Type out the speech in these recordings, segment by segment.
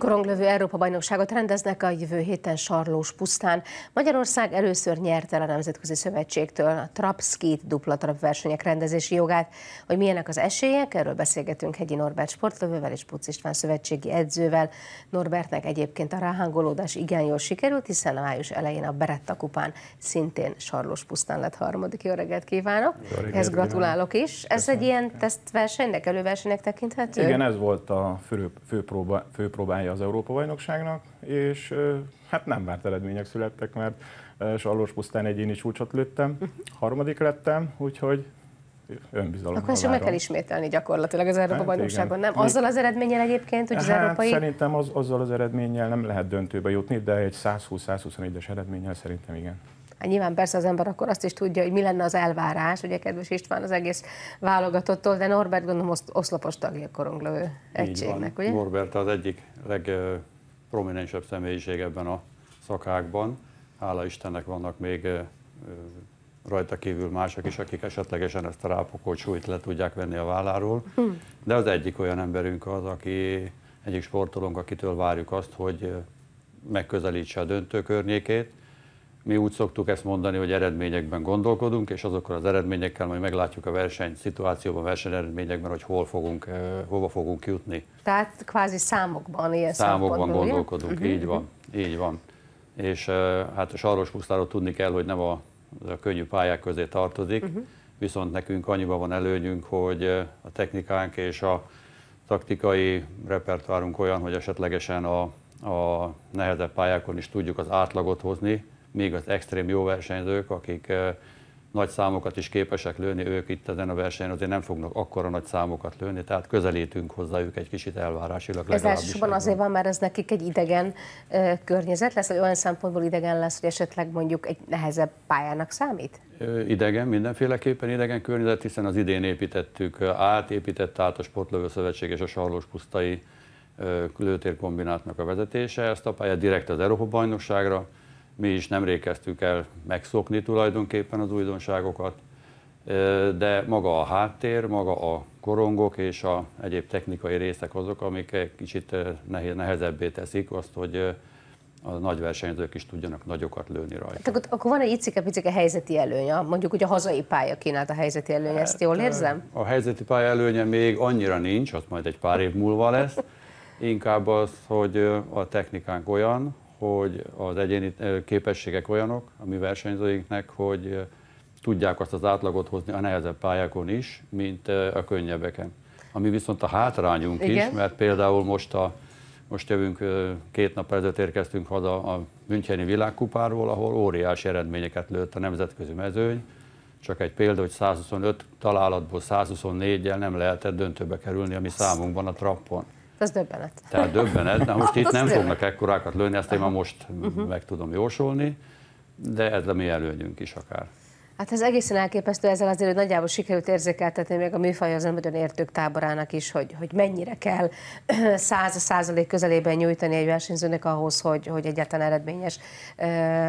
Koronglövő Európa-bajnokságot rendeznek a jövő héten Sarlós pusztán. Magyarország először nyerte el a Nemzetközi Szövetségtől a Trapskit dupla trap versenyek rendezési jogát. Hogy milyenek az esélyek, erről beszélgetünk Hegyi Norbert sportlövővel és Puc István szövetségi edzővel. Norbertnek egyébként a ráhangolódás igen jól sikerült, hiszen a május elején a Beretta kupán szintén Sarlós pusztán lett harmadik. Jó reggelt kívánok! Ez gratulálok is. Köszönöm. Ez egy ilyen tesztversenynek, előversenynek tekinthető? Igen, ez volt a fő, fő az Európa-bajnokságnak, és hát nem várt eredmények születtek, mert Sallós pusztán egyéni csúcsot lőttem, mhm. harmadik lettem, úgyhogy önbizalom. Akkor ezt meg kell ismételni gyakorlatilag az Európa hát, nem? Azzal az eredménnyel egyébként, hogy hát, az európai... Szerintem az, azzal az eredménnyel nem lehet döntőbe jutni, de egy 120-121-es eredménnyel szerintem igen. Hát nyilván persze az ember akkor azt is tudja, hogy mi lenne az elvárás, ugye kedves István az egész válogatottól, de Norbert gondolom oszlopos tagja a koronglő egységnek, ugye? Norbert az egyik legprominensebb személyiség ebben a szakákban. Hála Istennek vannak még rajta kívül mások is, akik esetlegesen ezt a rápokolt súlyt le tudják venni a válláról. Hm. De az egyik olyan emberünk az, aki egyik sportolónk, akitől várjuk azt, hogy megközelítse a döntő környékét, mi úgy szoktuk ezt mondani, hogy eredményekben gondolkodunk, és azokkal az eredményekkel majd meglátjuk a verseny szituációban, verseny eredményekben, hogy hol fogunk, hova fogunk jutni. Tehát kvázi számokban ilyen Számokban gondolkodunk, uh-huh. így van, mhm. így van. És hát a Saros Pusztáról tudni kell, hogy nem a, a könnyű pályák közé tartozik, uh-huh. viszont nekünk annyiban van előnyünk, hogy a technikánk és a taktikai repertoárunk olyan, hogy esetlegesen a, a nehezebb pályákon is tudjuk az átlagot hozni, míg az extrém jó versenyzők, akik nagy számokat is képesek lőni, ők itt ezen a versenyen azért nem fognak akkora nagy számokat lőni, tehát közelítünk hozzájuk egy kicsit elvárásilag Ez elsősorban azért van, mert ez nekik egy idegen ö, környezet lesz, vagy olyan szempontból idegen lesz, hogy esetleg mondjuk egy nehezebb pályának számít? Ö, idegen, mindenféleképpen idegen környezet, hiszen az idén építettük átépített át a Sportlövő Szövetség és a Sarlós Pusztai lőtér kombinátnak a vezetése ezt a pályát direkt az Európa bajnokságra, mi is nem kezdtük el megszokni tulajdonképpen az újdonságokat, de maga a háttér, maga a korongok és a egyéb technikai részek azok, amik egy kicsit nehezebbé teszik azt, hogy a nagy versenyzők is tudjanak nagyokat lőni rajta. Tehát akkor, van egy icike-picike helyzeti előnye, mondjuk hogy a hazai pálya kínált a helyzeti előnye, ezt jól hát, érzem? A helyzeti pálya előnye még annyira nincs, az majd egy pár év múlva lesz, inkább az, hogy a technikánk olyan, hogy az egyéni képességek olyanok a mi versenyzőinknek, hogy tudják azt az átlagot hozni a nehezebb pályákon is, mint a könnyebbeken. Ami viszont a hátrányunk Igen. is, mert például most a most jövünk, két nap ezelőtt érkeztünk haza a Müncheni világkupáról, ahol óriási eredményeket lőtt a nemzetközi mezőny. Csak egy példa, hogy 125 találatból 124-jel nem lehetett döntőbe kerülni ami számunkban a trappon. Ez döbbenet. Tehát döbbenet. Na most itt nem fognak ekkorákat lőni, ezt én már most uh-huh. meg tudom jósolni, de ez a mi előnyünk is akár. Hát ez egészen elképesztő, ezzel azért hogy nagyjából sikerült érzékeltetni még a műfaj az nagyon értők táborának is, hogy, hogy mennyire kell száz százalék közelében nyújtani egy versenyzőnek ahhoz, hogy, hogy egyáltalán eredményes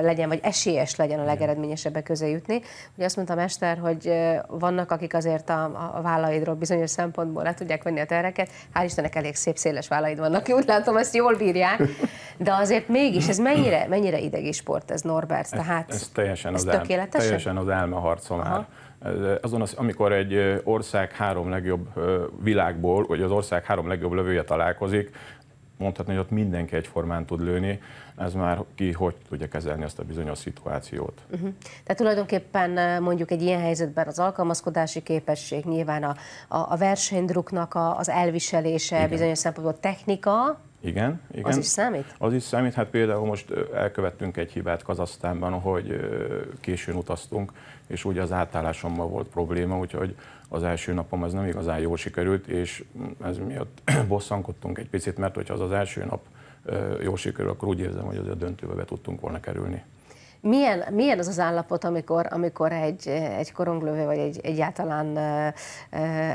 legyen, vagy esélyes legyen a legeredményesebbek közé jutni. Ugye azt mondta a mester, hogy vannak, akik azért a, a vállaidról bizonyos szempontból le tudják venni a tereket. Hál' Istennek elég szép széles vállaid vannak, úgy látom, ezt jól bírják. De azért mégis, ez mennyire, mennyire idegi sport ez Norbert? Tehát ez, ez teljesen ez az tökéletesen? Teljesen az elmeharca Aha. már. Azon az, amikor egy ország három legjobb világból, vagy az ország három legjobb lövője találkozik, mondhatni, hogy ott mindenki egyformán tud lőni, ez már ki hogy tudja kezelni azt a bizonyos szituációt. Uh-huh. Tehát tulajdonképpen mondjuk egy ilyen helyzetben az alkalmazkodási képesség, nyilván a, a, a versenydruknak a, az elviselése, Igen. bizonyos szempontból technika, igen, igen. Az is számít? Az is számít. Hát például most elkövettünk egy hibát Kazasztánban, hogy későn utaztunk, és ugye az átállásommal volt probléma, úgyhogy az első napom ez nem igazán jól sikerült, és ez miatt bosszankodtunk egy picit, mert hogyha az az első nap jól sikerül, akkor úgy érzem, hogy az a döntőbe be tudtunk volna kerülni. Milyen, milyen az az állapot, amikor, amikor egy, egy koronglövő, vagy egy, egyáltalán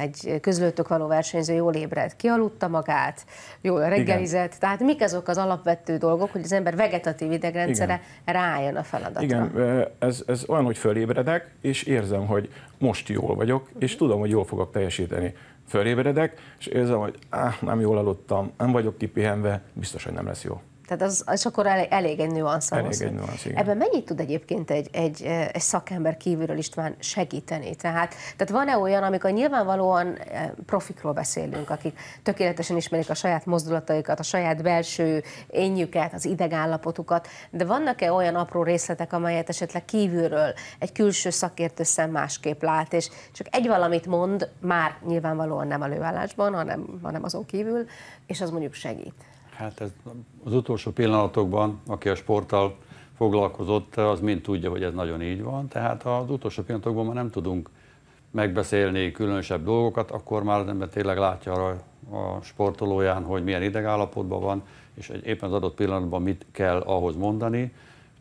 egy közlőtök való versenyző jól ébred, kialudta magát, jól reggelizett, Igen. tehát mik azok az alapvető dolgok, hogy az ember vegetatív idegrendszere Igen. rájön a feladatra? Igen, ez, ez olyan, hogy fölébredek, és érzem, hogy most jól vagyok, és tudom, hogy jól fogok teljesíteni fölébredek, és érzem, hogy áh, nem jól aludtam, nem vagyok kipihenve, biztos, hogy nem lesz jó. Tehát az, az akkor elég, elég egy nüansz. Elég egy nüansz, igen. Ebben mennyit tud egyébként egy, egy, egy szakember kívülről István segíteni? Tehát, tehát van-e olyan, amikor nyilvánvalóan profikról beszélünk, akik tökéletesen ismerik a saját mozdulataikat, a saját belső énjüket, az idegállapotukat, de vannak-e olyan apró részletek, amelyet esetleg kívülről egy külső szakértő szem másképp lát, és csak egy valamit mond, már nyilvánvalóan nem lőállásban, hanem, hanem azon kívül, és az mondjuk segít? Hát ez az utolsó pillanatokban, aki a sporttal foglalkozott, az mind tudja, hogy ez nagyon így van. Tehát ha az utolsó pillanatokban már nem tudunk megbeszélni különösebb dolgokat, akkor már az ember tényleg látja a, a sportolóján, hogy milyen idegállapotban van, és egy, éppen az adott pillanatban mit kell ahhoz mondani,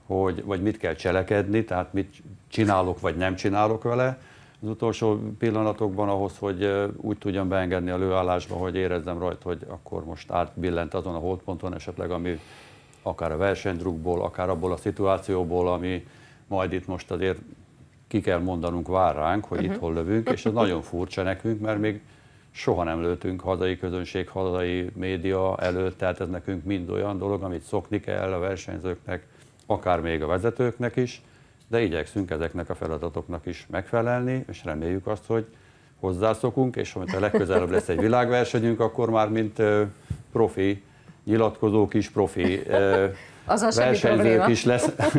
hogy, vagy mit kell cselekedni, tehát mit csinálok, vagy nem csinálok vele, az utolsó pillanatokban ahhoz, hogy úgy tudjam beengedni a lőállásba, hogy érezzem rajta, hogy akkor most átbillent azon a holdponton esetleg, ami akár a versenydrukból, akár abból a szituációból, ami majd itt most azért ki kell mondanunk, vár ránk, hogy uh-huh. Mhm. hol lövünk, és ez nagyon furcsa nekünk, mert még soha nem lőtünk hazai közönség, hazai média előtt, tehát ez nekünk mind olyan dolog, amit szokni kell a versenyzőknek, akár még a vezetőknek is, de igyekszünk ezeknek a feladatoknak is megfelelni, és reméljük azt, hogy hozzászokunk, és ha legközelebb lesz egy világversenyünk, akkor már mint profi nyilatkozók is, profi az a versenyzők is lesz,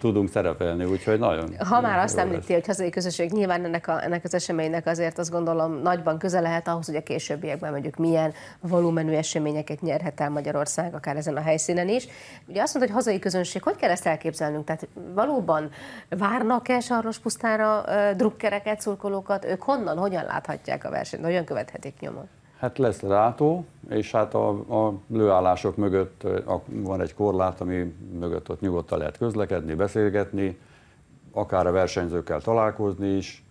tudunk szerepelni, úgyhogy nagyon. Ha már azt említi, hogy hazai közösség, nyilván ennek, a, ennek az eseménynek azért azt gondolom nagyban közel lehet ahhoz, hogy a későbbiekben mondjuk milyen volumenű eseményeket nyerhet el Magyarország, akár ezen a helyszínen is. Ugye azt mondta, hogy hazai közönség, hogy kell ezt elképzelnünk? Tehát valóban várnak-e Sarros pusztára drukkereket, szurkolókat? Ők honnan, hogyan láthatják a versenyt? Hogyan követhetik nyomon? Hát lesz látó, és hát a, a lőállások mögött a, van egy korlát, ami mögött ott nyugodtan lehet közlekedni, beszélgetni, akár a versenyzőkkel találkozni is,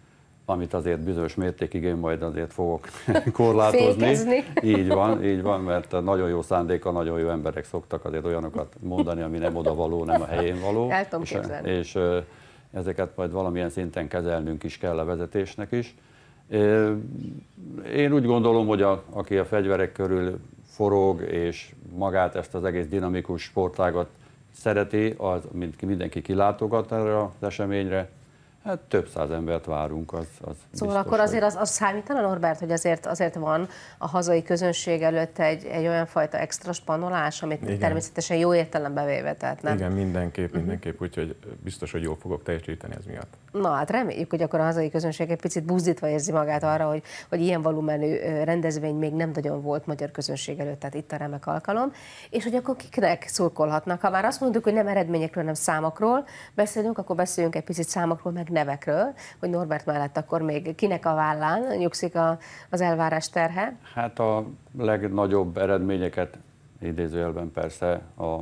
amit azért bizonyos mértékig én majd azért fogok korlátozni. Fékezni. Így van, így van, mert nagyon jó szándéka, nagyon jó emberek szoktak azért olyanokat mondani, ami nem oda való, nem a helyén való. El tudom és, és ezeket majd valamilyen szinten kezelnünk is kell a vezetésnek is. Én úgy gondolom, hogy a, aki a fegyverek körül forog, és magát ezt az egész dinamikus sportágat szereti, az mindenki kilátogat erre az eseményre, Hát több száz embert várunk, az, az Szóval biztos, akkor azért az, az számítana, Norbert, hogy azért, azért van a hazai közönség előtt egy, egy olyan fajta extra spanolás, amit Igen. természetesen jó értelembe véve, tehát nem? Igen, mindenképp, mhm. mindenképp, úgyhogy biztos, hogy jól fogok teljesíteni ez miatt. Na hát reméljük, hogy akkor a hazai közönség egy picit buzdítva érzi magát arra, hogy, hogy ilyen volumenű rendezvény még nem nagyon volt magyar közönség előtt, tehát itt a remek alkalom, és hogy akkor kiknek szurkolhatnak. Ha már azt mondjuk, hogy nem eredményekről, nem számokról beszélünk, akkor beszéljünk egy picit számokról, meg nevekről, hogy Norbert mellett akkor még kinek a vállán nyugszik a, az elvárás terhe? Hát a legnagyobb eredményeket idézőjelben persze a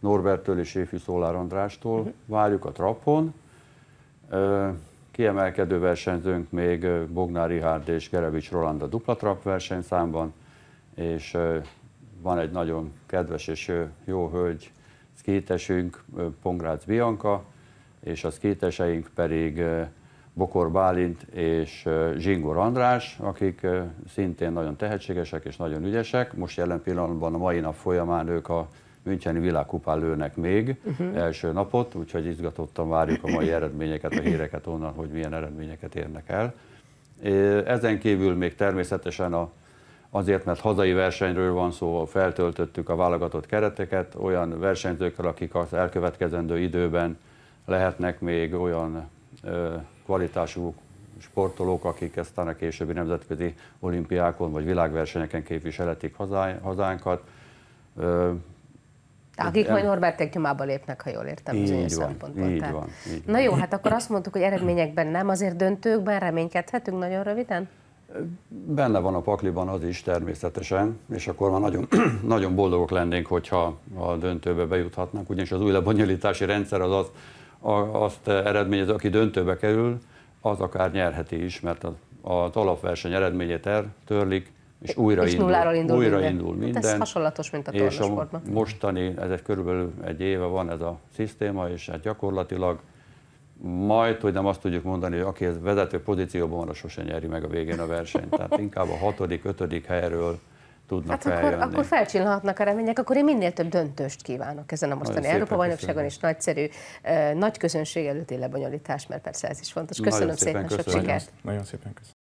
Norbertől és Éfű Szólár Andrástól uh-huh. várjuk a trapon, Kiemelkedő versenyzőnk még Bognár Rihárd és Gerevics Roland a duplatrap versenyszámban, és van egy nagyon kedves és jó hölgy szkétesünk, Pongrácz Bianka, és a szkéteseink pedig Bokor Bálint és Zsingor András, akik szintén nagyon tehetségesek és nagyon ügyesek. Most jelen pillanatban a mai nap folyamán ők a Müncheni világkupán lőnek még uh-huh. első napot, úgyhogy izgatottan várjuk a mai eredményeket, a híreket onnan, hogy milyen eredményeket érnek el. Ezen kívül még természetesen a, azért, mert hazai versenyről van szó, feltöltöttük a válogatott kereteket olyan versenyzőkkel, akik az elkövetkezendő időben lehetnek még olyan ö, kvalitású sportolók, akik aztán a későbbi nemzetközi olimpiákon vagy világversenyeken képviseletik hazánkat. Ö, Hát akik majd Norbertek nyomába lépnek, ha jól értem így bizonyos van, szempontból. Így van, így Na jó, hát akkor azt mondtuk, hogy eredményekben nem, azért döntőkben reménykedhetünk nagyon röviden? Benne van a pakliban az is természetesen, és akkor már nagyon, nagyon boldogok lennénk, hogyha a döntőbe bejuthatnak, ugyanis az új lebonyolítási rendszer az, az azt eredményez, aki döntőbe kerül, az akár nyerheti is, mert az, az alapverseny eredményét er- törlik, és újra és indul, indul, újra minden. indul minden. Hát ez hasonlatos, mint a és a mostani, ez egy körülbelül egy éve van ez a szisztéma, és hát gyakorlatilag majd, hogy nem azt tudjuk mondani, hogy aki vezető pozícióban van, az sose nyeri meg a végén a versenyt. Tehát inkább a hatodik, ötödik helyről tudnak hát feljönni. akkor, akkor felcsillanhatnak a remények, akkor én minél több döntőst kívánok ezen a mostani Európa-bajnokságon, és nagyszerű, nagy közönség előtti lebonyolítás, mert persze ez is fontos. Köszönöm Nagyon szépen, szépen köszönöm. sok sikert! Nagyon szépen köszönöm.